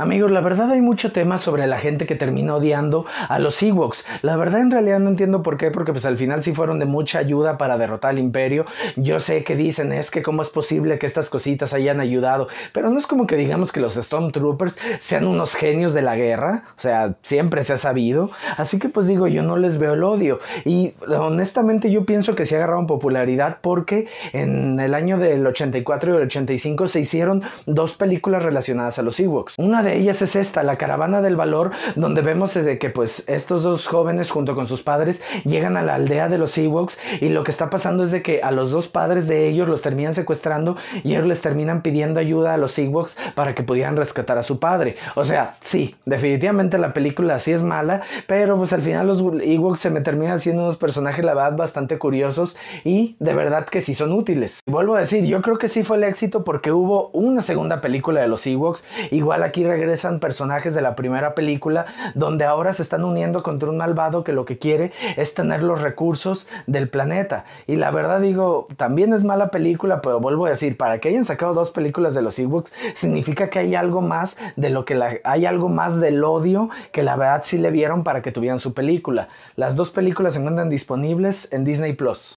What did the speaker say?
Amigos, la verdad hay mucho tema sobre la gente que terminó odiando a los Ewoks. La verdad en realidad no entiendo por qué, porque pues al final sí fueron de mucha ayuda para derrotar al imperio. Yo sé que dicen es que cómo es posible que estas cositas hayan ayudado, pero no es como que digamos que los Stormtroopers sean unos genios de la guerra, o sea, siempre se ha sabido. Así que pues digo, yo no les veo el odio. Y honestamente yo pienso que sí agarraron popularidad porque en el año del 84 y el 85 se hicieron dos películas relacionadas a los Ewoks. Una de ellas es esta, la caravana del valor, donde vemos que pues estos dos jóvenes junto con sus padres llegan a la aldea de los Ewoks y lo que está pasando es de que a los dos padres de ellos los terminan secuestrando y ellos les terminan pidiendo ayuda a los Ewoks para que pudieran rescatar a su padre. O sea, sí, definitivamente la película sí es mala, pero pues al final los Ewoks se me terminan siendo unos personajes la verdad bastante curiosos y de verdad que sí son útiles. Y vuelvo a decir, yo creo que sí fue el éxito porque hubo una segunda película de los Ewoks, igual aquí regresan personajes de la primera película, donde ahora se están uniendo contra un malvado que lo que quiere es tener los recursos del planeta. Y la verdad digo, también es mala película, pero vuelvo a decir, para que hayan sacado dos películas de los ebooks significa que hay algo más de lo que la, hay algo más del odio que la verdad sí le vieron para que tuvieran su película. Las dos películas se encuentran disponibles en Disney Plus.